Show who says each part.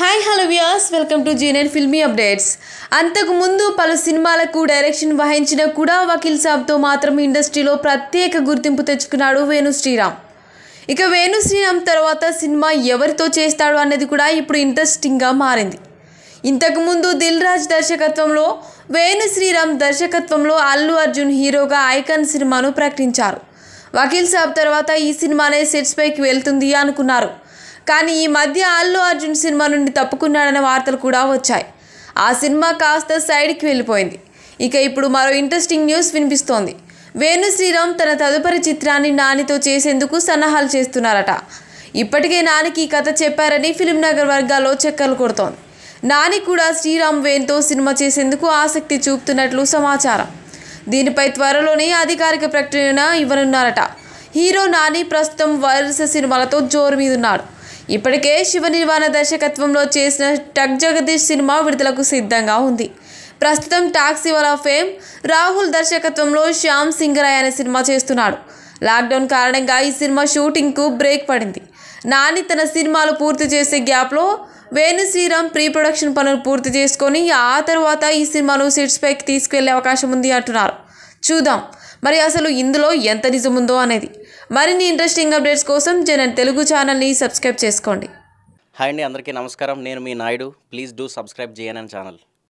Speaker 1: hi hello వ్యాస్ welcome to JNN filmy updates అంతకుముందు పలు సినిమాలకు డైరెక్షన్ వహించిన కూడా వకీల్ సాబ్తో మాత్రం ఇండస్ట్రీలో ప్రత్యేక గుర్తింపు తెచ్చుకున్నాడు వేణు శ్రీరామ్ ఇక వేణు శ్రీరామ్ తర్వాత సినిమా ఎవరితో చేస్తాడు అన్నది కూడా ఇప్పుడు ఇంట్రెస్టింగ్గా మారింది ఇంతకుముందు దిల్ రాజ్ దర్శకత్వంలో వేణు శ్రీరామ్ దర్శకత్వంలో అల్లు అర్జున్ హీరోగా ఐకాన్ సినిమాను ప్రకటించారు వకీల్ సాబ్ తర్వాత ఈ సినిమానే సెట్స్ పైకి వెళ్తుంది అనుకున్నారు కానీ ఈ మధ్య అల్లు అర్జున్ సినిమా నుండి తప్పుకున్నాడనే వార్తలు కూడా వచ్చాయి ఆ సినిమా కాస్త సైడ్కి వెళ్ళిపోయింది ఇక ఇప్పుడు మరో ఇంట్రెస్టింగ్ న్యూస్ వినిపిస్తోంది వేణు శ్రీరామ్ తన తదుపరి చిత్రాన్ని నానితో చేసేందుకు సన్నాహాలు చేస్తున్నారట ఇప్పటికే నానికి ఈ కథ చెప్పారని ఫిలిం నగర్ వర్గాల్లో చక్కర్లు కొడుతోంది నాని కూడా శ్రీరామ్ వేణుతో సినిమా చేసేందుకు ఆసక్తి చూపుతున్నట్లు సమాచారం దీనిపై త్వరలోనే అధికారిక ప్రకటన ఇవ్వనున్నారట హీరో నాని ప్రస్తుతం వరుస సినిమాలతో జోరు మీదున్నాడు ఇప్పటికే శివ నిర్వాణ దర్శకత్వంలో చేసిన టక్ జగదీష్ సినిమా విడుదలకు సిద్ధంగా ఉంది ప్రస్తుతం టాక్సీ వాలా ఫేమ్ రాహుల్ దర్శకత్వంలో శ్యామ్ సింగరాయ్ అనే సినిమా చేస్తున్నాడు లాక్డౌన్ కారణంగా ఈ సినిమా షూటింగ్కు బ్రేక్ పడింది నాని తన సినిమాలు పూర్తి చేసే గ్యాప్లో వేణు శ్రీరామ్ ప్రీ ప్రొడక్షన్ పనులు పూర్తి చేసుకొని ఆ తర్వాత ఈ సినిమాను పైకి తీసుకువెళ్లే అవకాశం ఉంది అంటున్నారు చూద్దాం మరి అసలు ఇందులో ఎంత నిజముందో అనేది మరిన్ని ఇంట్రెస్టింగ్ అప్డేట్స్ కోసం జనన్ తెలుగు ఛానల్ని సబ్స్క్రైబ్ చేసుకోండి
Speaker 2: హాయ్ అండి అందరికీ నమస్కారం నేను మీ Naidu please do subscribe JNN channel